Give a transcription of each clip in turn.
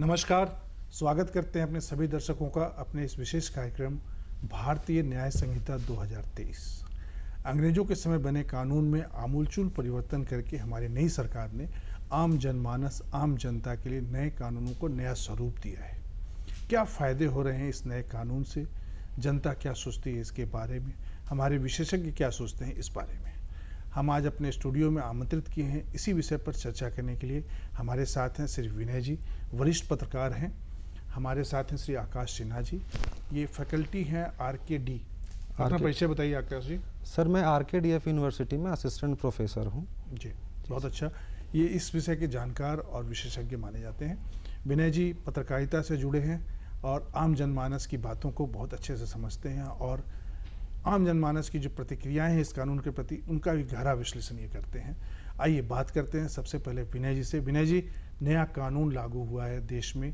नमस्कार स्वागत करते हैं अपने सभी दर्शकों का अपने इस विशेष कार्यक्रम भारतीय न्याय संहिता 2023 अंग्रेजों के समय बने कानून में आमूलचूल परिवर्तन करके हमारी नई सरकार ने आम जनमानस आम जनता के लिए नए कानूनों को नया स्वरूप दिया है क्या फ़ायदे हो रहे हैं इस नए कानून से जनता क्या सोचती है इसके बारे में हमारे विशेषज्ञ क्या सोचते हैं इस बारे में हम आज अपने स्टूडियो में आमंत्रित किए हैं इसी विषय पर चर्चा करने के लिए हमारे साथ हैं श्री विनय जी वरिष्ठ पत्रकार हैं हमारे साथ हैं श्री आकाश सिन्हा जी ये फैकल्टी हैं आर के डी अपना परिचय बताइए आकाश जी सर मैं आर के डी एफ यूनिवर्सिटी में असिस्टेंट प्रोफेसर हूँ जी बहुत अच्छा ये इस विषय के जानकार और विशेषज्ञ माने जाते हैं विनय जी पत्रकारिता से जुड़े हैं और आम जनमानस की बातों को बहुत अच्छे से समझते हैं और आम जनमानस की जो प्रतिक्रियाएं हैं इस कानून के प्रति उनका भी गहरा विश्लेषण ये करते हैं आइए बात करते हैं सबसे पहले विनय जी से विनय जी नया कानून लागू हुआ है देश में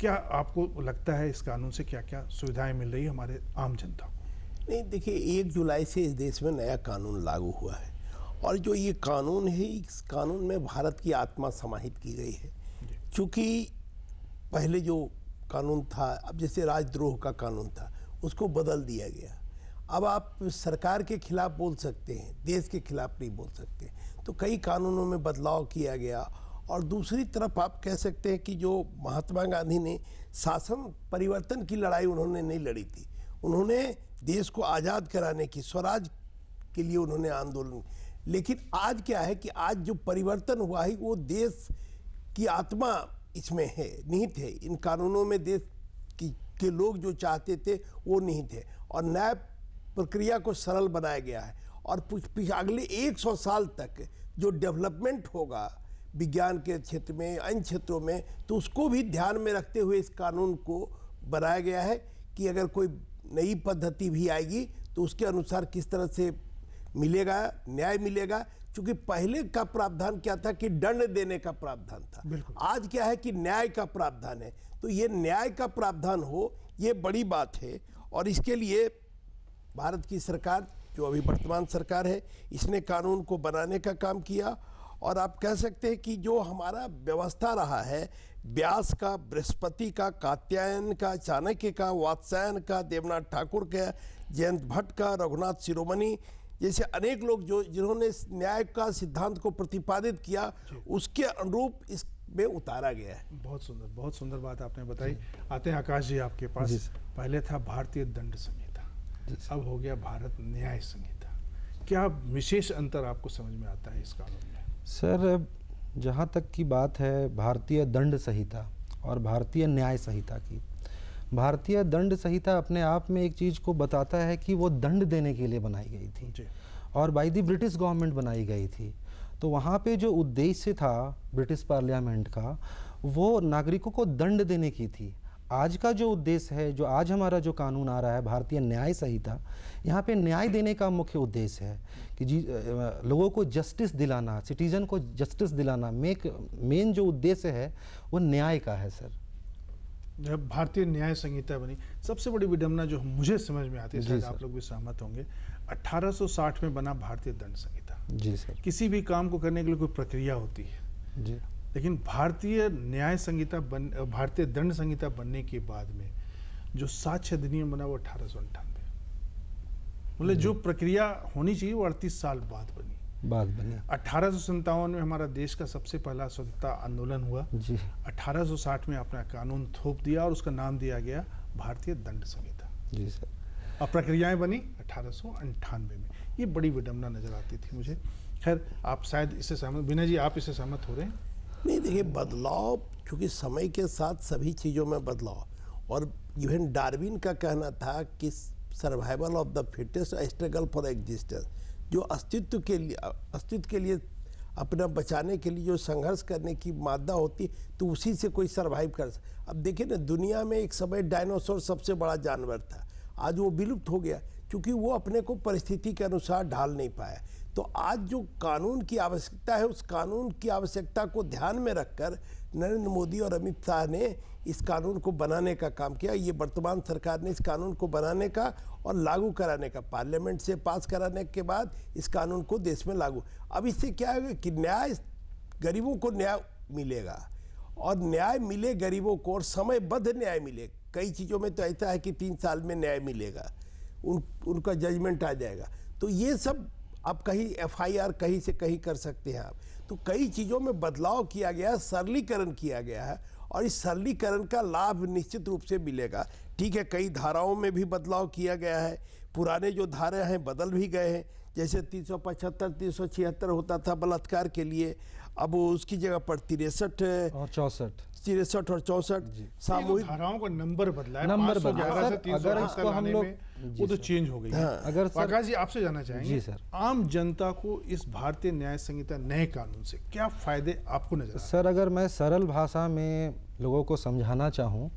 क्या आपको लगता है इस कानून से क्या क्या सुविधाएं मिल रही है हमारे आम जनता को नहीं देखिए एक जुलाई से इस देश में नया कानून लागू हुआ है और जो ये कानून है इस कानून में भारत की आत्मा समाहित की गई है चूँकि पहले जो कानून था अब जैसे राजद्रोह का कानून था उसको बदल दिया गया अब आप सरकार के खिलाफ बोल सकते हैं देश के खिलाफ नहीं बोल सकते तो कई कानूनों में बदलाव किया गया और दूसरी तरफ आप कह सकते हैं कि जो महात्मा गांधी ने शासन परिवर्तन की लड़ाई उन्होंने नहीं लड़ी थी उन्होंने देश को आज़ाद कराने की स्वराज के लिए उन्होंने आंदोलन लेकिन आज क्या है कि आज जो परिवर्तन हुआ है वो देश की आत्मा इसमें है निहित है इन कानूनों में देश की के लोग जो चाहते थे वो निहित है और नायब प्रक्रिया को सरल बनाया गया है और अगले 100 साल तक जो डेवलपमेंट होगा विज्ञान के क्षेत्र में अन्य क्षेत्रों में तो उसको भी ध्यान में रखते हुए इस कानून को बनाया गया है कि अगर कोई नई पद्धति भी आएगी तो उसके अनुसार किस तरह से मिलेगा न्याय मिलेगा क्योंकि पहले का प्रावधान क्या था कि दंड देने का प्रावधान था आज क्या है कि न्याय का प्रावधान है तो ये न्याय का प्रावधान हो ये बड़ी बात है और इसके लिए भारत की सरकार जो अभी वर्तमान सरकार है इसने कानून को बनाने का काम किया और आप कह सकते हैं कि जो हमारा व्यवस्था रहा है ब्यास का बृहस्पति का कात्यायन का चाणक्य का वात्सायन का देवनाथ ठाकुर का जयंत भट्ट का रघुनाथ शिरोमणि जैसे अनेक लोग जो जिन्होंने न्याय का सिद्धांत को प्रतिपादित किया उसके अनुरूप इसमें उतारा गया है बहुत सुंदर बहुत सुंदर बात आपने बताई आते हैं आकाश जी आपके पास पहले था भारतीय दंड संहिता अब हो गया भारत न्याय संहिता क्या विशेष अंतर आपको समझ में आता है इस कानून में सर जहाँ तक की बात है भारतीय दंड संहिता और भारतीय न्याय संहिता की भारतीय दंड संहिता अपने आप में एक चीज़ को बताता है कि वो दंड देने के लिए बनाई गई थी और बाई दी ब्रिटिश गवर्नमेंट बनाई गई थी तो वहाँ पे जो उद्देश्य था ब्रिटिश पार्लियामेंट का वो नागरिकों को दंड देने की थी आज का जो उद्देश्य है जो आज हमारा जो कानून आ रहा है भारतीय न्याय संहिता यहाँ पे न्याय देने का मुख्य उद्देश्य है कि जी लोगों को जस्टिस दिलाना सिटीजन को जस्टिस दिलाना मेक मेन जो उद्देश्य है वो न्याय का है सर जब भारतीय न्याय संहिता बनी सबसे बड़ी विडम्बना जो मुझे समझ में आती है आप लोग भी सहमत होंगे 1860 में बना भारतीय दंड संहिता जी सर किसी भी काम को करने के लिए कोई प्रक्रिया होती है जी लेकिन भारतीय न्याय संहिता बन भारतीय दंड संहिता बनने के बाद में जो साक्ष्य अधिनियम बना वो अठारह सौ अंठानवे मतलब जो प्रक्रिया होनी चाहिए वो अड़तीस साल बाद बनी बाद बनी अठारह में हमारा देश का सबसे पहला स्वतंत्रता आंदोलन हुआ जी साठ में अपना कानून थोप दिया और उसका नाम दिया गया भारतीय दंड संहिता जी सर और प्रक्रियाएं बनी अठारह में ये बड़ी विडम्बना नजर आती थी मुझे खैर आप शायद इससे सहमत विनय जी आप इससे सहमत हो रहे हैं नहीं देखिए बदलाव क्योंकि समय के साथ सभी चीज़ों में बदलाव और इवन डार्विन का कहना था कि survival of the fittest struggle for existence जो अस्तित्व के लिए अस्तित्व के लिए अपना बचाने के लिए जो संघर्ष करने की मादा होती तो उसी से कोई सर्वाइव कर सकता अब देखिए ना दुनिया में एक समय डायनासोर सबसे बड़ा जानवर था आज वो विलुप्त हो गया क्योंकि वो अपने को परिस्थिति के अनुसार ढाल नहीं पाया तो आज जो कानून की आवश्यकता है उस कानून की आवश्यकता को ध्यान में रखकर नरेंद्र मोदी और अमित शाह ने इस कानून को बनाने का काम किया ये वर्तमान सरकार ने इस कानून को बनाने का और लागू कराने का पार्लियामेंट से पास कराने के बाद इस कानून को देश में लागू अब इससे क्या होगा कि न्याय गरीबों को न्याय मिलेगा और न्याय मिले गरीबों को और समयबद्ध न्याय मिले कई चीज़ों में तो ऐसा है कि तीन साल में न्याय मिलेगा उन उनका जजमेंट आ जाएगा तो ये सब अब कहीं एफआईआर कहीं से कहीं कर सकते हैं आप तो कई चीज़ों में बदलाव किया गया है सरलीकरण किया गया है और इस सरलीकरण का लाभ निश्चित रूप से मिलेगा ठीक है कई धाराओं में भी बदलाव किया गया है पुराने जो धारा हैं बदल भी गए हैं जैसे 375 376 होता था बलात्कार के लिए अब उसकी जगह पर तिरसठ और चौंसठ तिरसठ और चौसठ सामूहिक तो धाराओं का नंबर बदला है नंबर बदला अगर इसको हम लोग वो तो चेंज हो गई है हाँ। अगर प्रकाश जी आपसे जाना चाहेंगे जी सर आम जनता को इस भारतीय न्याय संहिता नए कानून से क्या फायदे आपको नजर सर अगर मैं सरल भाषा में लोगों को समझाना चाहूँ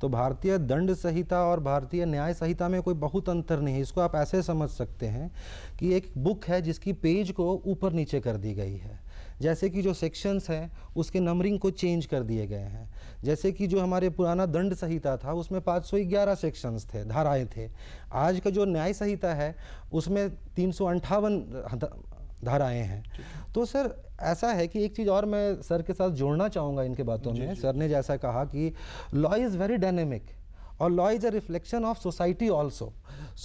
तो भारतीय दंड संहिता और भारतीय न्याय संहिता में कोई बहुत अंतर नहीं है इसको आप ऐसे समझ सकते हैं कि एक बुक है जिसकी पेज को ऊपर नीचे कर दी गई है जैसे कि जो सेक्शंस हैं उसके नंबरिंग को चेंज कर दिए गए हैं जैसे कि जो हमारे पुराना दंड संहिता था उसमें पाँच सौ ग्यारह सेक्शंस थे धाराएँ थे आज का जो न्याय संहिता है उसमें तीन सौ अंठावन धाराएँ हैं तो सर ऐसा है कि एक चीज़ और मैं सर के साथ जोड़ना चाहूँगा इनके बातों में सर ने जैसा कहा कि लॉ इज़ वेरी डायनेमिक और law is a reflection of society also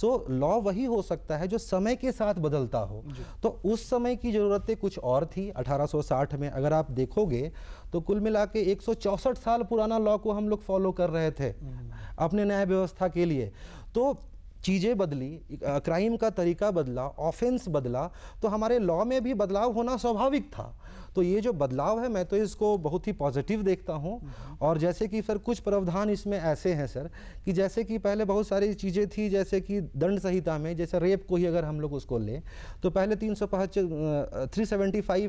so law वही हो सकता है जो समय के साथ बदलता हो तो उस समय की ज़रूरतें कुछ और थी 1860 में अगर आप देखोगे तो कुल मिला के एक साल पुराना लॉ को हम लोग फॉलो कर रहे थे हम्म। अपने न्याय व्यवस्था के लिए तो चीज़ें बदली क्राइम का तरीका बदला ऑफेंस बदला तो हमारे लॉ में भी बदलाव होना स्वाभाविक था तो ये जो बदलाव है मैं तो इसको बहुत ही पॉजिटिव देखता हूँ हम्म। और जैसे कि सर कुछ प्रावधान इसमें ऐसे हैं सर कि जैसे कि पहले बहुत सारी चीज़ें थी जैसे कि दंड संहिता में जैसे रेप को ही अगर हम लोग उसको लें तो पहले तीन सौ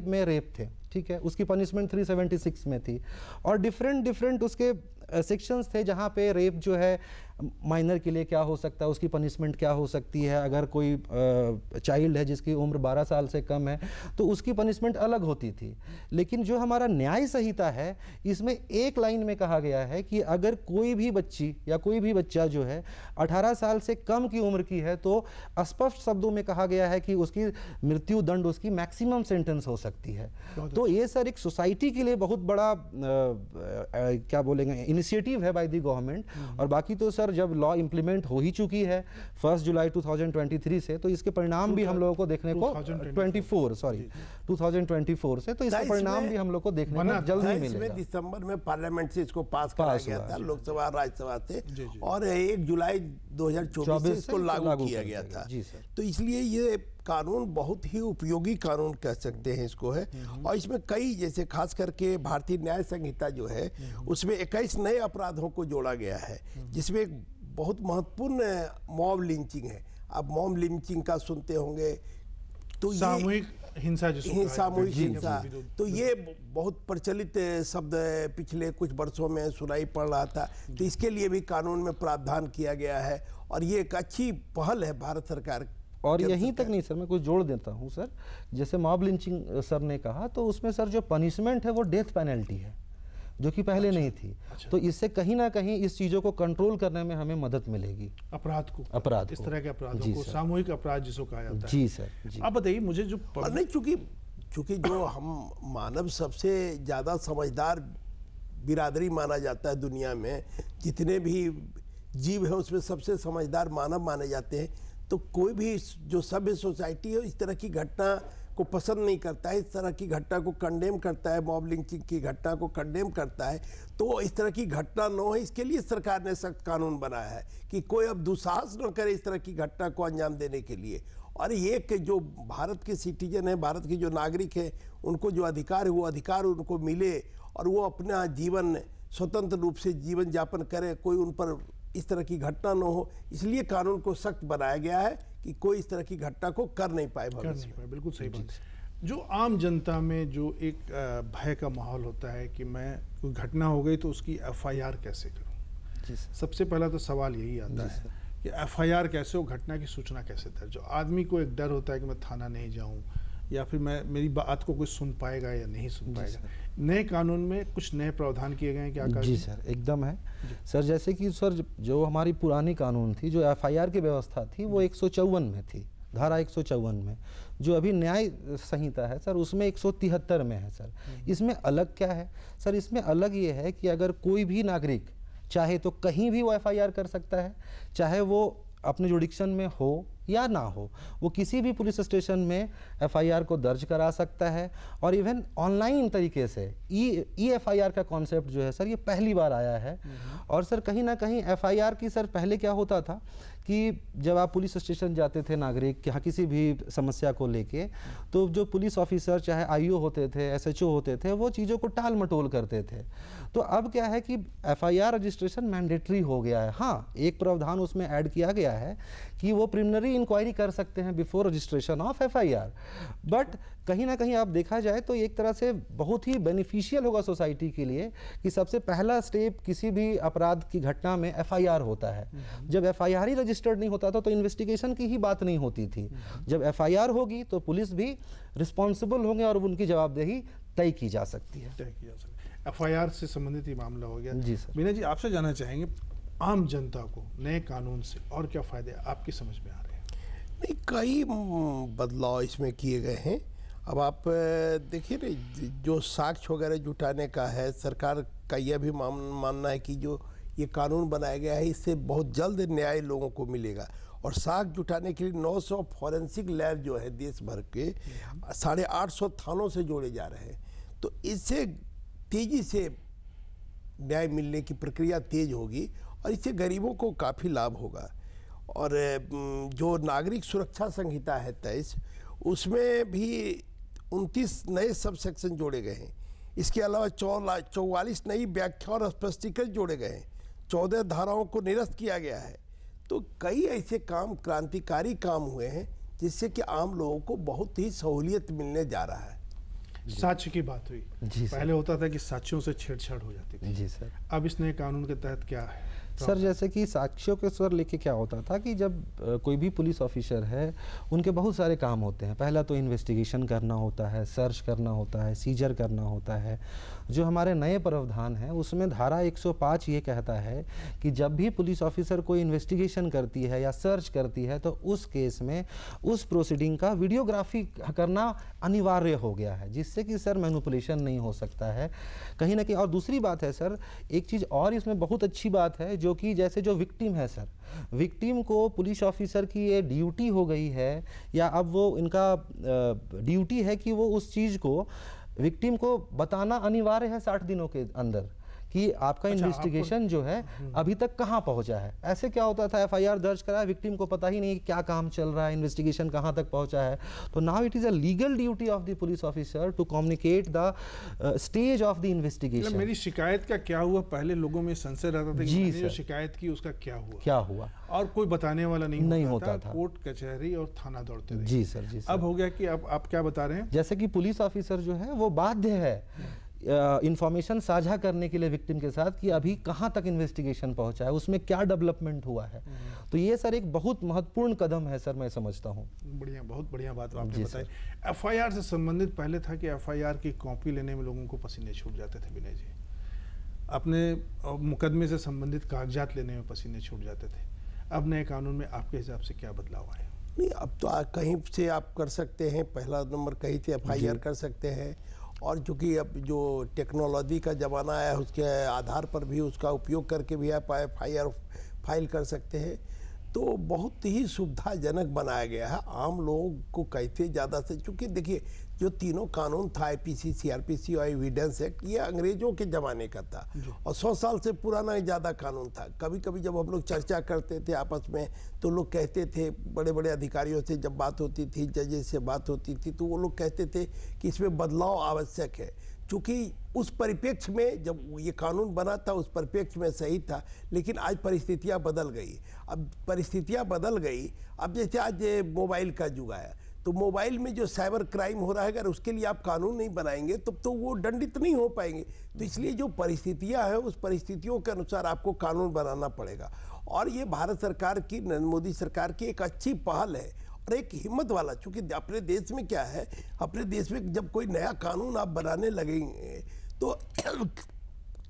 में रेप थे ठीक है उसकी पनिशमेंट 376 में थी और डिफरेंट डिफरेंट उसके सेक्शंस थे जहाँ पे रेप जो है माइनर के लिए क्या हो सकता है उसकी पनिशमेंट क्या हो सकती है अगर कोई चाइल्ड है जिसकी उम्र 12 साल से कम है तो उसकी पनिशमेंट अलग होती थी लेकिन जो हमारा न्याय संहिता है इसमें एक लाइन में कहा गया है कि अगर कोई भी बच्ची या कोई भी बच्चा जो है 18 साल से कम की उम्र की है तो स्पष्ट शब्दों में कहा गया है कि उसकी मृत्यु दंड उसकी मैक्सिमम सेंटेंस हो सकती है तो अच्छा। ये सर एक सोसाइटी के लिए बहुत बड़ा आ, आ, क्या बोलेंगे इनिशिएटिव है बाय द गवर्नमेंट और बाकी तो सर जब लॉ इंप्लीमेंट हो ही चुकी है फर्स्ट जुलाई 2023 से तो इसके परिणाम भी हम लोगों को देखने को 24 सॉरी 2024 से तो इसके परिणाम भी हम लोग को देखने को जल्दी मिलेगा दिसंबर में पार्लियामेंट से इसको पास कराया गया था लोकसभा राज्यसभा से और एक जुलाई 2024 से इसको लागू किया गया था तो इसलिए ये कानून बहुत ही उपयोगी कानून कह सकते हैं इसको है हम्म। और इसमें कई जैसे खास करके भारतीय न्याय संहिता जो है हम्म। उसमें इक्कीस नए अपराधों को जोड़ा गया है हम्म। जिसमें एक बहुत महत्वपूर्ण मॉब लिंचिंग है आप मॉब लिंचिंग का सुनते होंगे तो सामूहिक हिंसा हिंसा सामूहिक हिंसा तो ये बहुत प्रचलित शब्द पिछले कुछ वर्षों में सुनाई पड़ रहा था तो इसके लिए भी कानून में प्रावधान किया गया है और ये एक अच्छी पहल है भारत सरकार और यहीं तक नहीं सर मैं कुछ जोड़ देता हूँ सर जैसे मॉब लिंचिंग सर ने कहा तो उसमें सर जो पनिशमेंट है वो डेथ पेनल्टी है जो कि पहले अच्छा, नहीं थी अच्छा, तो इससे कहीं ना कहीं इस चीज़ों को कंट्रोल करने में हमें मदद मिलेगी अपराध को अपराध इस तरह के अपराधों को सामूहिक अपराध जिसको कहा जाता है जी सर आप बताइए मुझे जो नहीं चूंकि चूंकि जो हम मानव सबसे ज़्यादा समझदार बिरादरी माना जाता है दुनिया में जितने भी जीव है उसमें सबसे समझदार मानव माने जाते हैं तो कोई भी जो सभ्य सोसाइटी है इस तरह की घटना को पसंद नहीं करता है इस तरह की घटना को कंडेम करता है मॉब लिंचिंग की घटना को कंडेम करता है तो इस तरह की घटना न हो इसके लिए सरकार ने सख्त कानून बनाया है कि कोई अब दुसाहस न करे इस तरह की घटना को अंजाम देने के लिए और ये कि जो भारत के सिटीजन हैं भारत के जो नागरिक हैं उनको जो अधिकार है वो अधिकार उनको मिले और वो अपना जीवन स्वतंत्र रूप से जीवन यापन करें कोई उन पर इस तरह की घटना न हो इसलिए कानून को सख्त बनाया गया है कि कोई इस तरह की घटना को कर नहीं पाए कर नहीं पाए बिल्कुल सही बात जो आम जनता में जो एक भय का माहौल होता है कि मैं कोई घटना हो गई तो उसकी एफआईआर कैसे करूं सबसे पहला तो सवाल यही आता है कि एफआईआर कैसे हो घटना की सूचना कैसे दर्ज हो आदमी को एक डर होता है कि मैं थाना नहीं जाऊं या फिर मैं मेरी बात को कोई सुन पाएगा या नहीं सुन पाएगा नए कानून में कुछ नए प्रावधान किए गए हैं क्या जी सर एकदम है सर जैसे कि सर जो हमारी पुरानी कानून थी जो एफआईआर की व्यवस्था थी वो एक में थी धारा एक में जो अभी न्याय संहिता है सर उसमें एक में है सर इसमें अलग क्या है सर इसमें अलग ये है कि अगर कोई भी नागरिक चाहे तो कहीं भी वो एफ कर सकता है चाहे वो अपने जुडिक्शन में हो या ना हो वो किसी भी पुलिस स्टेशन में एफआईआर को दर्ज करा सकता है और इवन ऑनलाइन तरीके से ई ई e एफआईआर का कॉन्सेप्ट जो है सर ये पहली बार आया है हम्म। और सर कहीं ना कहीं एफआईआर की सर पहले क्या होता था कि जब आप पुलिस स्टेशन जाते थे नागरिक यहाँ किसी भी समस्या को लेके तो जो पुलिस ऑफिसर चाहे आईओ होते थे एसएचओ होते थे वो चीज़ों को टाल मटोल करते थे तो अब क्या है कि एफआईआर रजिस्ट्रेशन मैंडेटरी हो गया है हाँ एक प्रावधान उसमें ऐड किया गया है कि वो प्रिमिनरी इंक्वायरी कर सकते हैं before registration of F but कहीं ना कहीं आप देखा जाए तो एक तरह से बहुत ही बेनिफिशियल होगा सोसाइटी के लिए कि सबसे पहला स्टेप किसी भी अपराध की घटना में एफआईआर होता है हम्म। जब एफआईआर ही रजिस्टर्ड नहीं होता था तो इन्वेस्टिगेशन की ही बात नहीं होती थी हम्म। जब एफआईआर होगी तो पुलिस भी रिस्पॉन्सिबल होंगे और उनकी जवाबदेही तय की जा सकती है एफ आई से संबंधित ये मामला हो गया जी सर मीना जी आपसे जानना चाहेंगे आम जनता को नए कानून से और क्या फ़ायदे आपकी समझ में आ रहे हैं नहीं कई बदलाव इसमें किए गए हैं अब आप देखिए ना जो साक्ष्य वगैरह जुटाने का है सरकार का यह भी मान, मानना है कि जो ये कानून बनाया गया है इससे बहुत जल्द न्याय लोगों को मिलेगा और साख जुटाने के लिए 900 फॉरेंसिक लैब जो है देश भर के साढ़े आठ सौ थानों से जोड़े जा रहे हैं तो इससे तेज़ी से न्याय मिलने की प्रक्रिया तेज होगी और इससे गरीबों को काफ़ी लाभ होगा और जो नागरिक सुरक्षा संहिता है तेईस उसमें भी उनतीस नए सब सेक्शन जोड़े गए हैं इसके अलावा चौला चौवालीस नई व्याख्या और स्पष्टीकरण जोड़े गए हैं चौदह धाराओं को निरस्त किया गया है तो कई ऐसे काम क्रांतिकारी काम हुए हैं जिससे कि आम लोगों को बहुत ही सहूलियत मिलने जा रहा है साक्ष की बात हुई जी पहले होता था कि साक्षियों से छेड़छाड़ हो जाती थी जी सर अब इस नए कानून के तहत क्या है तो सर जैसे कि साक्ष्यों के स्वर लेके क्या होता था कि जब कोई भी पुलिस ऑफिसर है उनके बहुत सारे काम होते हैं पहला तो इन्वेस्टिगेशन करना होता है सर्च करना होता है सीजर करना होता है जो हमारे नए प्रावधान हैं उसमें धारा 105 ये कहता है कि जब भी पुलिस ऑफिसर कोई इन्वेस्टिगेशन करती है या सर्च करती है तो उस केस में उस प्रोसीडिंग का वीडियोग्राफी करना अनिवार्य हो गया है जिससे कि सर मैनुपुलेशन नहीं हो सकता है कहीं ना कहीं और दूसरी बात है सर एक चीज़ और इसमें बहुत अच्छी बात है जो कि जैसे जो विक्टिम है सर विक्टिम को पुलिस ऑफिसर की ये ड्यूटी हो गई है या अब वो इनका ड्यूटी है कि वो उस चीज़ को विक्टिम को बताना अनिवार्य है साठ दिनों के अंदर कि आपका अच्छा, इन्वेस्टिगेशन जो है हम्म। अभी तक कहाँ पहुँचा है ऐसे क्या होता था एफआईआर दर्ज कराया विक्टिम को पता ही नहीं क्या काम चल रहा है इन्वेस्टिगेशन कहाँ तक पहुँचा है तो now it is a legal duty of the police officer to communicate the stage of the investigation मेरी शिकायत का क्या हुआ पहले लोगों में संशय रहता था जी सर शिकायत की उसका क्या हुआ क्या हुआ और कोई बताने वाला नहीं, नहीं होता था कोर्ट कचहरी और थाना दौड़ते थे जी सर जी सर अब हो गया कि आप आप क्या बता रहे हैं जैसे कि पुलिस ऑफिसर जो है वो बाध्य है हम्म। इन्फॉर्मेशन साझा करने के लिए विक्टिम के साथ कि अभी कहाँ तक इन्वेस्टिगेशन पहुँचा है उसमें क्या डेवलपमेंट हुआ है हम्म। तो ये सर एक बहुत महत्वपूर्ण कदम है सर मैं समझता हूँ बढ़िया बहुत बढ़िया बात आपने बताई एफआईआर से संबंधित पहले था कि एफआईआर की कॉपी लेने में लोगों को पसीने छूट जाते थे विनय जी अपने मुकदमे से संबंधित कागजात लेने में पसीने छूट जाते थे अब नए कानून में आपके हिसाब से क्या बदलाव आए नहीं अब तो कहीं से आप कर सकते हैं पहला नंबर कहीं से एफ कर सकते हैं और चूँकि अब जो टेक्नोलॉजी का ज़माना आया है उसके आधार पर भी उसका उपयोग करके भी आप एफ फाइल कर सकते हैं तो बहुत ही सुविधाजनक बनाया गया है आम लोगों को कैसे ज़्यादा से चूँकि देखिए जो तीनों कानून था आईपीसी सीआरपीसी और एविडेंस एक्ट ये अंग्रेजों के ज़माने का था और सौ साल से पुराना ज़्यादा कानून था कभी कभी जब हम लोग चर्चा करते थे आपस में तो लोग कहते थे बड़े बड़े अधिकारियों से जब बात होती थी जजेस से बात होती थी तो वो लोग कहते थे कि इसमें बदलाव आवश्यक है चूँकि उस परिप्रेक्ष्य में जब ये कानून बना था उस परिप्रेक्ष्य में सही था लेकिन आज परिस्थितियाँ बदल गई अब परिस्थितियाँ बदल गई अब जैसे आज मोबाइल का युग आया तो मोबाइल में जो साइबर क्राइम हो रहा है अगर उसके लिए आप कानून नहीं बनाएंगे तब तो, तो वो दंडित नहीं हो पाएंगे तो इसलिए जो परिस्थितियां हैं उस परिस्थितियों के अनुसार आपको कानून बनाना पड़ेगा और ये भारत सरकार की नरेंद्र मोदी सरकार की एक अच्छी पहल है और एक हिम्मत वाला चूँकि अपने देश में क्या है अपने देश में जब कोई नया कानून आप बनाने लगेंगे तो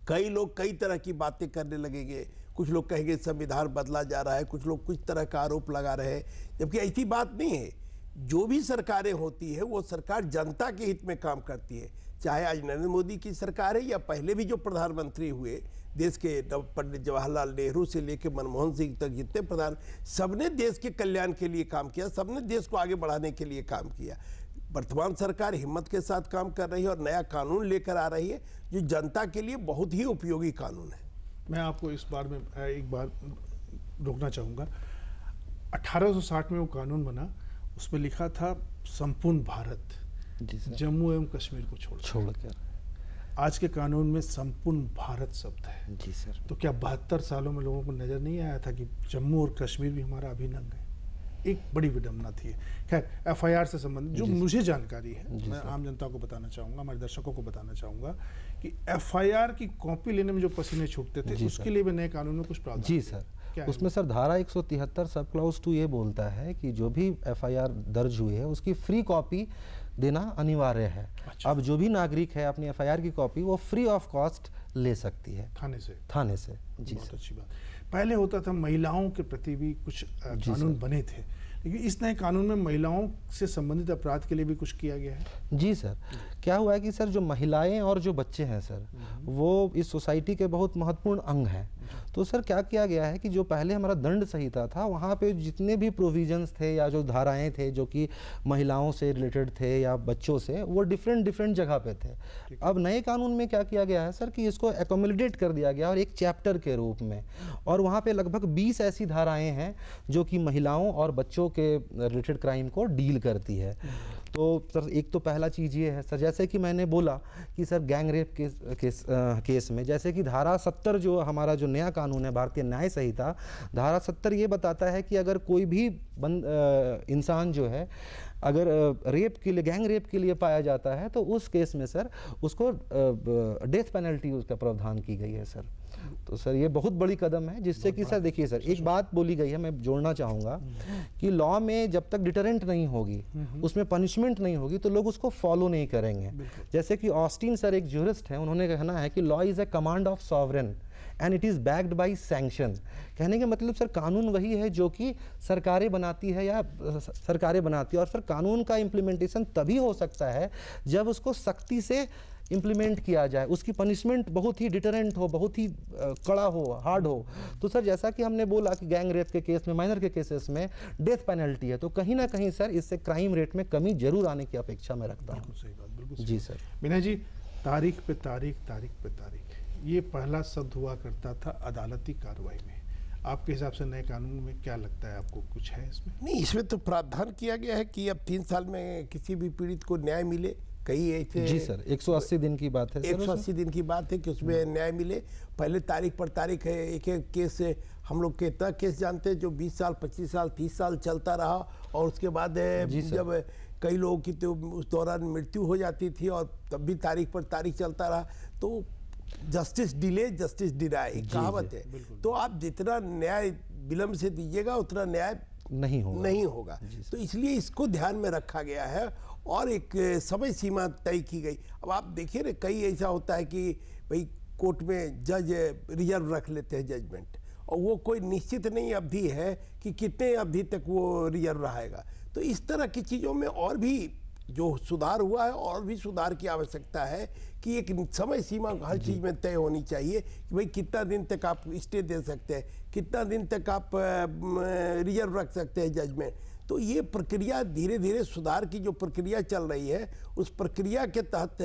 कई लोग कई तरह की बातें करने लगेंगे कुछ लोग कहेंगे संविधान बदला जा रहा है कुछ लोग कुछ तरह का आरोप लगा रहे हैं जबकि ऐसी बात नहीं है जो भी सरकारें होती है वो सरकार जनता के हित में काम करती है चाहे आज नरेंद्र मोदी की सरकार है या पहले भी जो प्रधानमंत्री हुए देश के पंडित जवाहरलाल नेहरू से लेकर मनमोहन सिंह तक जितने प्रधान सबने देश के कल्याण के लिए काम किया सबने देश को आगे बढ़ाने के लिए काम किया वर्तमान सरकार हिम्मत के साथ काम कर रही है और नया कानून लेकर आ रही है जो जनता के लिए बहुत ही उपयोगी कानून है मैं आपको इस बार में एक बार रोकना चाहूँगा अठारह में वो कानून बना उसमें लिखा था संपूर्ण भारत जम्मू एवं कश्मीर को छोड़ छोड़कर आज के कानून में संपूर्ण भारत शब्द है जी सर तो क्या बहत्तर सालों में लोगों को नज़र नहीं आया था कि जम्मू और कश्मीर भी हमारा अभिनंग है एक बड़ी विडम्बना थी खैर एफ से संबंधित जो मुझे जानकारी है मैं आम जनता को बताना चाहूंगा हमारे दर्शकों को बताना चाहूंगा कि एफ की कॉपी लेने में जो पसीने छूटते थे उसके लिए भी नए कानून में कुछ प्रावधान जी सर उसमें सर धारा एक सब क्लाउज टू ये बोलता है कि जो भी एफआईआर दर्ज हुई है उसकी फ्री कॉपी देना अनिवार्य है अच्छा। अब जो भी नागरिक है अपनी एफआईआर की कॉपी वो फ्री ऑफ कॉस्ट ले सकती है थाने से थाने से जी बहुत अच्छी बात पहले होता था महिलाओं के प्रति भी कुछ कानून बने थे लेकिन इस नए कानून में महिलाओं से संबंधित अपराध के लिए भी कुछ किया गया है जी सर क्या हुआ है कि सर जो महिलाएं और जो बच्चे हैं सर हम्म। वो इस सोसाइटी के बहुत महत्वपूर्ण अंग हैं तो सर क्या किया गया है कि जो पहले हमारा दंड संहिता था वहाँ पे जितने भी प्रोविजंस थे या जो धाराएं थे जो कि महिलाओं से रिलेटेड थे या बच्चों से वो डिफरेंट डिफरेंट जगह पे थे अब नए कानून में क्या किया गया है सर कि इसको एकोमोडेट कर दिया गया और एक चैप्टर के रूप में और वहाँ पर लगभग बीस ऐसी धाराएँ हैं जो कि महिलाओं और बच्चों के रिलेटेड क्राइम को डील करती है हम्म। तो सर एक तो पहला चीज़ ये है सर जैसे कि मैंने बोला कि sir gang rape case case, uh, case में जैसे कि धारा सत्तर जो हमारा जो नया कानून है भारतीय न्याय संहिता धारा सत्तर ये बताता है कि अगर कोई भी बंद इंसान जो है अगर रेप के लिए गैंग रेप के लिए पाया जाता है तो उस केस में सर उसको डेथ पेनल्टी उसका प्रावधान की गई है सर तो सर ये बहुत बड़ी कदम है जिससे कि सर देखिए सर एक बात बोली गई है मैं जोड़ना चाहूँगा हम्म। कि लॉ में जब तक डिटरेंट नहीं होगी हम्म। उसमें पनिशमेंट नहीं होगी तो लोग उसको फॉलो नहीं करेंगे जैसे कि ऑस्टिन सर एक जूरिस्ट हैं उन्होंने कहना है कि law is a command of sovereign and it is backed by sanction कहने का मतलब सर कानून वही है जो कि सरकारें बनाती है या सरकारें बनाती है और सर कानून का इम्प्लीमेंटेशन तभी हो सकता है जब उसको सख्ती से इम्प्लीमेंट किया जाए उसकी पनिशमेंट बहुत ही डिटरेंट हो बहुत ही कड़ा हो हार्ड हो तो सर जैसा कि हमने बोला कि गैंग रेप के केस में माइनर के केसेस में डेथ पेनल्टी है तो कहीं ना कहीं सर इससे क्राइम रेट में कमी जरूर आने की अपेक्षा में रखता हूँ सही बात बिल्कुल जी सर मीना जी तारीख पे तारीख तारीख पे तारीख ये पहला शब्द हुआ करता था अदालती कार्रवाई में आपके हिसाब से नए कानून में क्या लगता है आपको कुछ है इसमें नहीं इसमें तो प्रावधान किया गया है कि अब तीन साल में किसी भी पीड़ित को न्याय मिले कई ऐसे जी सर 180 दिन की बात है 180 दिन की बात है कि उसमें हम्म। न्याय मिले पहले तारीख पर तारीख है एक एक केस है हम लोग के कितना केस जानते हैं जो 20 साल 25 साल 30 साल चलता रहा और उसके बाद जब कई लोगों की तो उस दौरान मृत्यु हो जाती थी और तब भी तारीख पर तारीख चलता रहा तो जस्टिस डिले जस्टिस डिनाई कहावत है तो आप जितना न्याय विलम्ब से दीजिएगा उतना न्याय नहीं होगा नहीं होगा तो इसलिए इसको ध्यान में रखा गया है और एक समय सीमा तय की गई अब आप देखिए ना कई ऐसा होता है कि भाई कोर्ट में जज रिजर्व रख लेते हैं जजमेंट और वो कोई निश्चित नहीं अवधि है कि कितने अवधि तक वो रिजर्व रहेगा तो इस तरह की चीज़ों में और भी जो सुधार हुआ है और भी सुधार की आवश्यकता है कि एक समय सीमा हर चीज़ में तय होनी चाहिए कि भाई कितना दिन तक आप स्टे दे सकते हैं कितना दिन तक आप रिजर्व रख सकते हैं जजमेंट तो ये प्रक्रिया धीरे धीरे सुधार की जो प्रक्रिया चल रही है उस प्रक्रिया के तहत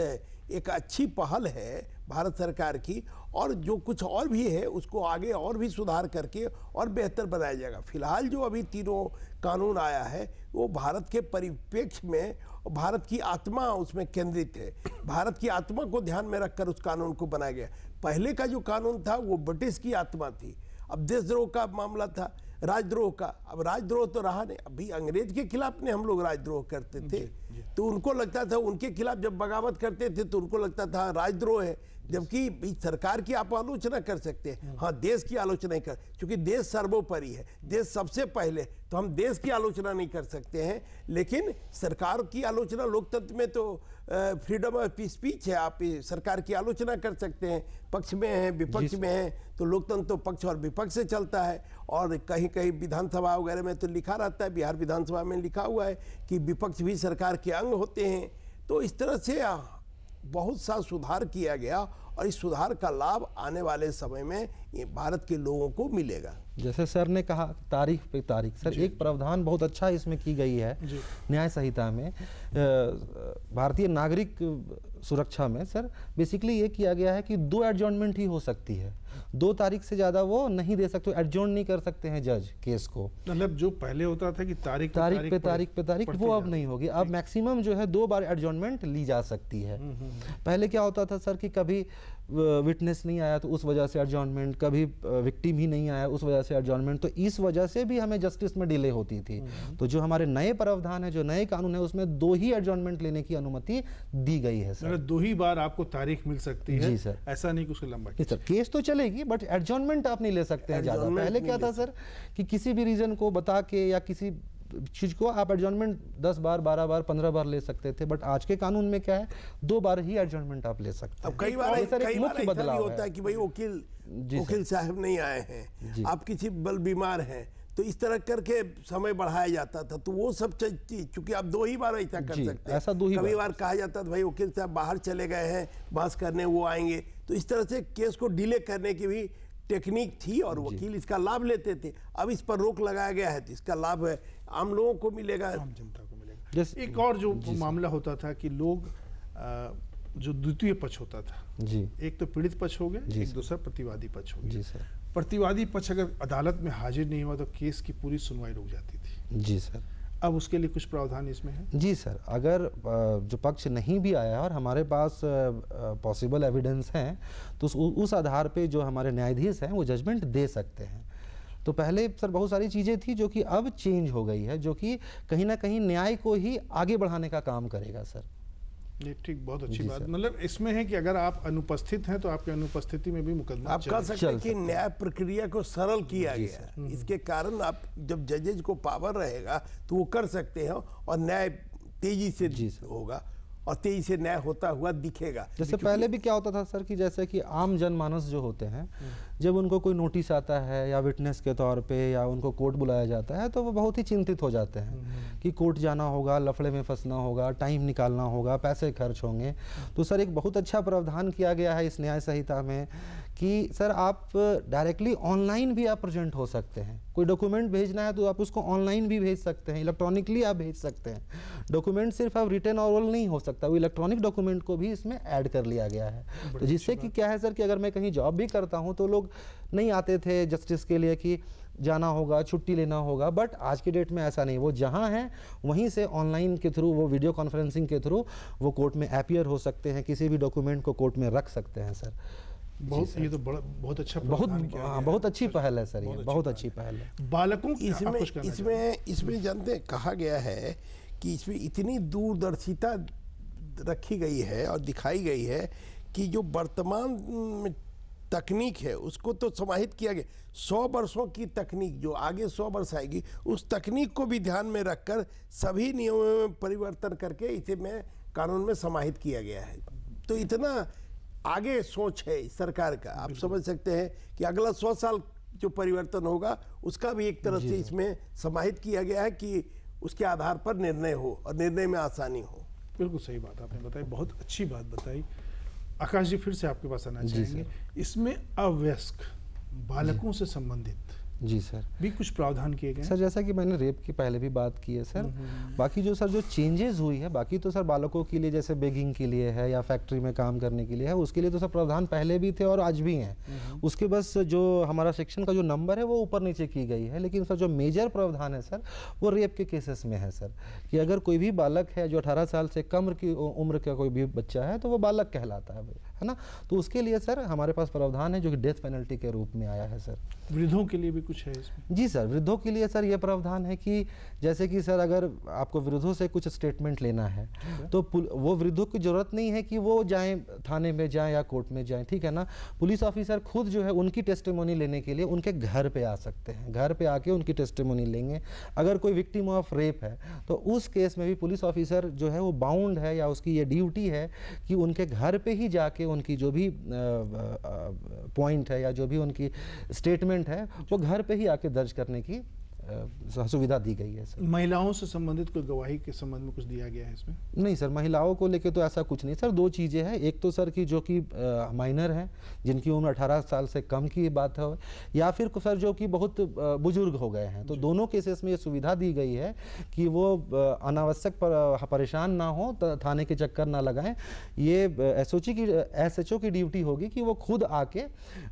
एक अच्छी पहल है भारत सरकार की और जो कुछ और भी है उसको आगे और भी सुधार करके और बेहतर बनाया जाएगा फिलहाल जो अभी तीनों कानून आया है वो भारत के परिप्रेक्ष्य में भारत की आत्मा उसमें केंद्रित है भारत की आत्मा को ध्यान में रखकर उस कानून को बनाया गया पहले का जो कानून था वो ब्रिटिश की आत्मा थी अब देशद्रोह का मामला था राजद्रोह का अब राजद्रोह तो रहा नहीं अभी अंग्रेज के खिलाफ नहीं हम लोग राजद्रोह करते थे जी, जी। तो उनको लगता था उनके खिलाफ जब बगावत करते थे तो उनको लगता था हाँ, राजद्रोह है जबकि सरकार की आप आलोचना कर सकते हैं हाँ, हाँ देश की आलोचना कर क्योंकि देश सर्वोपरि है देश सबसे पहले तो हम देश की आलोचना नहीं कर सकते हैं लेकिन सरकार की आलोचना लोकतंत्र में तो फ्रीडम ऑफ स्पीच है आप सरकार की आलोचना कर सकते हैं पक्ष में हैं विपक्ष में हैं तो लोकतंत्र तो पक्ष और विपक्ष से चलता है और कहीं कहीं विधानसभा वगैरह में तो लिखा रहता है बिहार विधानसभा में लिखा हुआ है कि विपक्ष भी सरकार के अंग होते हैं तो इस तरह से बहुत सा सुधार किया गया और इस सुधार का लाभ आने वाले समय में ये भारत के लोगों को मिलेगा जैसे सर ने कहा तारीख पे तारीख सर एक प्रावधान बहुत अच्छा इसमें की गई है न्याय संहिता में भारतीय नागरिक सुरक्षा में सर बेसिकली ये किया गया है कि दो एडजॉइनमेंट ही हो सकती है दो तारीख से ज़्यादा वो नहीं दे सकते एडजोन नहीं कर सकते हैं जज केस को मतलब जो पहले होता था कि तारीख तारीख पे तारीख पे तारीख वो अब नहीं होगी अब मैक्सिमम जो है दो बार एडजोनमेंट ली जा सकती है हम्म, हम्म, हम्म। पहले क्या होता था सर कि कभी विटनेस नहीं आया तो उस वजह से एडजॉनमेंट कभी विक्टिम ही नहीं आया उस वजह से एडजॉनमेंट तो इस वजह से भी हमें जस्टिस में डिले होती थी तो जो हमारे नए प्रावधान है जो नए कानून है उसमें दो ही एडजॉनमेंट लेने की अनुमति दी गई है सर मतलब दो ही बार आपको तारीख मिल सकती है जी सर ऐसा नहीं कि उसको लंबा केस तो चले मिलेगी बट एडजमेंट आप नहीं ले सकते हैं ज़्यादा पहले क्या था सर कि किसी भी रीज़न को बता के या किसी चीज़ को आप एडजमेंट दस बार बारह बार पंद्रह बार ले सकते थे बट आज के कानून में क्या है दो बार ही एडजमेंट आप ले सकते हैं कई बार तो सर मुख्य बदलाव होता है कि भाई वकील वकील साहब नहीं आए हैं आप किसी बल बीमार हैं तो इस तरह करके समय बढ़ाया जाता था तो वो सब चीज चूंकि आप दो ही बार ऐसा कर सकते हैं ऐसा दो ही कभी बार, बार कहा जाता था भाई वकील साहब बाहर चले गए हैं बहस करने वो आएंगे तो इस तरह से केस को डिले करने की भी टेक्निक थी और वकील इसका लाभ लेते थे अब इस पर रोक लगाया गया है तो इसका लाभ है आम लोगों को मिलेगा आम जनता को मिलेगा एक और जो मामला होता था कि लोग जो द्वितीय पक्ष होता था जी एक तो पीड़ित पक्ष हो गया एक दूसरा प्रतिवादी पक्ष हो गया प्रतिवादी पक्ष अगर अदालत में हाजिर नहीं हुआ तो केस की पूरी सुनवाई रुक जाती थी जी सर अब उसके लिए कुछ प्रावधान इसमें है जी सर अगर जो पक्ष नहीं भी आया और हमारे पास पॉसिबल एविडेंस हैं तो उस आधार पे जो हमारे न्यायाधीश हैं वो जजमेंट दे सकते हैं तो पहले सर बहुत सारी चीज़ें थी जो कि अब चेंज हो गई है जो कि कहीं ना कहीं न्याय को ही आगे बढ़ाने का काम करेगा सर नहीं ठीक बहुत अच्छी बात मतलब इसमें है कि अगर आप अनुपस्थित हैं तो आपकी अनुपस्थिति में भी मुकदमा आप कह सकते हैं कि न्याय प्रक्रिया को सरल किया गया हम्म। इसके कारण आप जब जजेज को पावर रहेगा तो वो कर सकते हैं और न्याय तेजी से होगा और तेजी से न्याय होता हुआ दिखेगा जैसे पहले भी क्या होता था सर कि जैसे कि आम जनमानस जो होते हैं हम्म। जब उनको कोई नोटिस आता है या विटनेस के तौर पे या उनको कोर्ट बुलाया जाता है तो वो बहुत ही चिंतित हो जाते हैं हम्म। कि कोर्ट जाना होगा लफड़े में फंसना होगा टाइम निकालना होगा पैसे खर्च होंगे हम्म। तो सर एक बहुत अच्छा प्रावधान किया गया है इस न्याय संहिता में कि सर आप डायरेक्टली ऑनलाइन भी आप प्रजेंट हो सकते हैं कोई डॉक्यूमेंट भेजना है तो आप उसको ऑनलाइन भी भेज सकते हैं इलेक्ट्रॉनिकली आप भेज सकते हैं डॉक्यूमेंट सिर्फ आप रिटर्न और नहीं हो सकता वो इलेक्ट्रॉनिक डॉक्यूमेंट को भी इसमें ऐड कर लिया गया है तो जिससे कि क्या है सर कि अगर मैं कहीं जॉब भी करता हूँ तो लोग लोग नहीं आते थे जस्टिस के लिए कि जाना होगा छुट्टी लेना होगा बट आज की डेट में ऐसा नहीं वो जहाँ हैं वहीं से ऑनलाइन के थ्रू वो वीडियो कॉन्फ्रेंसिंग के थ्रू वो कोर्ट में अपियर हो सकते हैं किसी भी डॉक्यूमेंट को कोर्ट में रख सकते हैं सर बहुत ये तो बड़ा बहुत अच्छा बहुत आ, हाँ, बहुत अच्छी पहल है सर ये बहुत अच्छी पहल है बालकों की इसमें इसमें इसमें जानते कहा गया है कि इसमें इतनी दूरदर्शिता रखी गई है और दिखाई गई है कि जो वर्तमान तकनीक है उसको तो समाहित किया गया सौ वर्षों की तकनीक जो आगे सौ वर्ष आएगी उस तकनीक को भी ध्यान में रखकर सभी नियमों में परिवर्तन करके इसे में कानून में समाहित किया गया है तो इतना आगे सोच है सरकार का आप समझ सकते हैं कि अगला सौ साल जो परिवर्तन होगा उसका भी एक तरह से इसमें समाहित किया गया है कि उसके आधार पर निर्णय हो और निर्णय में आसानी हो बिल्कुल सही बात आपने बताई बहुत अच्छी बात बताई आकाश जी फिर से आपके पास आना चाहेंगे इसमें अवयस्क बालकों से संबंधित जी सर भी कुछ प्रावधान किए गए सर जैसा कि मैंने रेप की पहले भी बात की है सर हम्म। बाकी जो सर जो चेंजेस हुई है बाकी तो सर बालकों के लिए जैसे बेगिंग के लिए है या फैक्ट्री में काम करने के लिए है उसके लिए तो सर प्रावधान पहले भी थे और आज भी हैं हम्म। उसके बस जो हमारा सेक्शन का जो नंबर है वो ऊपर नीचे की गई है लेकिन सर जो मेजर प्रावधान है सर वो रेप के केसेस में है सर कि अगर कोई भी बालक है जो अठारह साल से कम की उम्र का कोई भी बच्चा है तो वो बालक कहलाता है है ना तो उसके लिए सर हमारे पास प्रावधान है जो कि डेथ पेनल्टी के रूप में आया है सर वृद्धों के लिए भी कुछ है इसमें जी सर वृद्धों के लिए सर ये प्रावधान है कि जैसे कि सर अगर आपको वृद्धों से कुछ स्टेटमेंट लेना है तो वो वृद्धों की ज़रूरत नहीं है कि वो जाएँ थाने में जाएँ या कोर्ट में जाएँ ठीक है ना पुलिस ऑफिसर खुद जो है उनकी टेस्टमोनी लेने के लिए उनके घर पर आ सकते हैं घर पर आके उनकी टेस्टमोनी लेंगे अगर कोई विक्टिम ऑफ रेप है तो उस केस में भी पुलिस ऑफिसर जो है वो बाउंड है या उसकी ये ड्यूटी है कि उनके घर पर ही जाके उनकी जो भी पॉइंट है या जो भी उनकी स्टेटमेंट है वो घर पे ही आके दर्ज करने की सुविधा दी गई है सर महिलाओं से संबंधित कोई गवाही के संबंध में कुछ दिया गया है इसमें नहीं सर महिलाओं को लेकर तो ऐसा कुछ नहीं सर दो चीज़ें हैं एक तो सर की जो कि माइनर हैं जिनकी उम्र 18 साल से कम की बात है या फिर सर जो कि बहुत बुजुर्ग हो गए हैं तो दोनों केसेस में ये सुविधा दी गई है कि वो अनावश्यक पर, परेशान ना हो थाने के चक्कर ना लगाएं ये एस की एस की ड्यूटी होगी कि वो खुद आके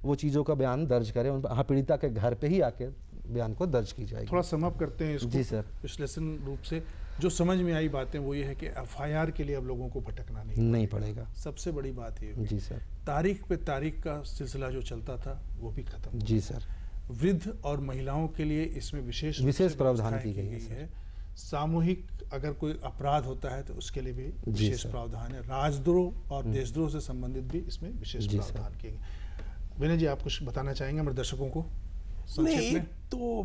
वो चीज़ों का बयान दर्ज करें उन हाँ, पीड़िता के घर पर ही आके बयान को दर्ज की जाएगी थोड़ा समअप करते हैं जी सर विश्लेषण रूप से जो समझ में आई बातें वो ये है कि एफ के लिए अब लोगों को भटकना नहीं नहीं पड़ेगा सबसे बड़ी बात ये जी सर तारीख पे तारीख का सिलसिला जो चलता था वो भी खत्म जी सर वृद्ध और महिलाओं के लिए इसमें विशेष विशेष प्रावधान की गई है सामूहिक अगर कोई अपराध होता है तो उसके लिए भी विशेष प्रावधान है राजद्रोह और हम्म। देशद्रोह से संबंधित भी इसमें विशेष प्रावधान किए गए विनय जी आप कुछ बताना चाहेंगे हमारे दर्शकों को नहीं तो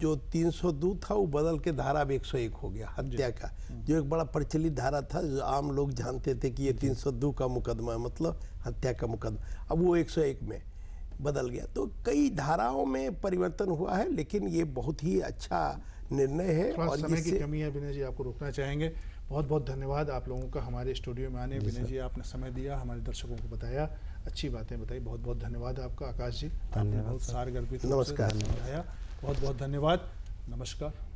जो 302 था वो बदल के धारा अब 101 हो गया हत्या का हम्म। जो एक बड़ा प्रचलित धारा था जो आम लोग जानते थे कि ये 302 का मुकदमा है मतलब हत्या का मुकदमा अब वो 101 में बदल गया तो कई धाराओं में परिवर्तन हुआ है लेकिन ये बहुत ही अच्छा निर्णय है और समय की कमी है विनय जी आपको रोकना चाहेंगे बहुत बहुत धन्यवाद आप लोगों का हमारे स्टूडियो में आने विनय जी आपने समय दिया हमारे दर्शकों को बताया अच्छी बातें बताई बहुत बहुत धन्यवाद आपका आकाश जी धन्यवाद सारगर्भित नमस्कार बहुत बहुत धन्यवाद नमस्कार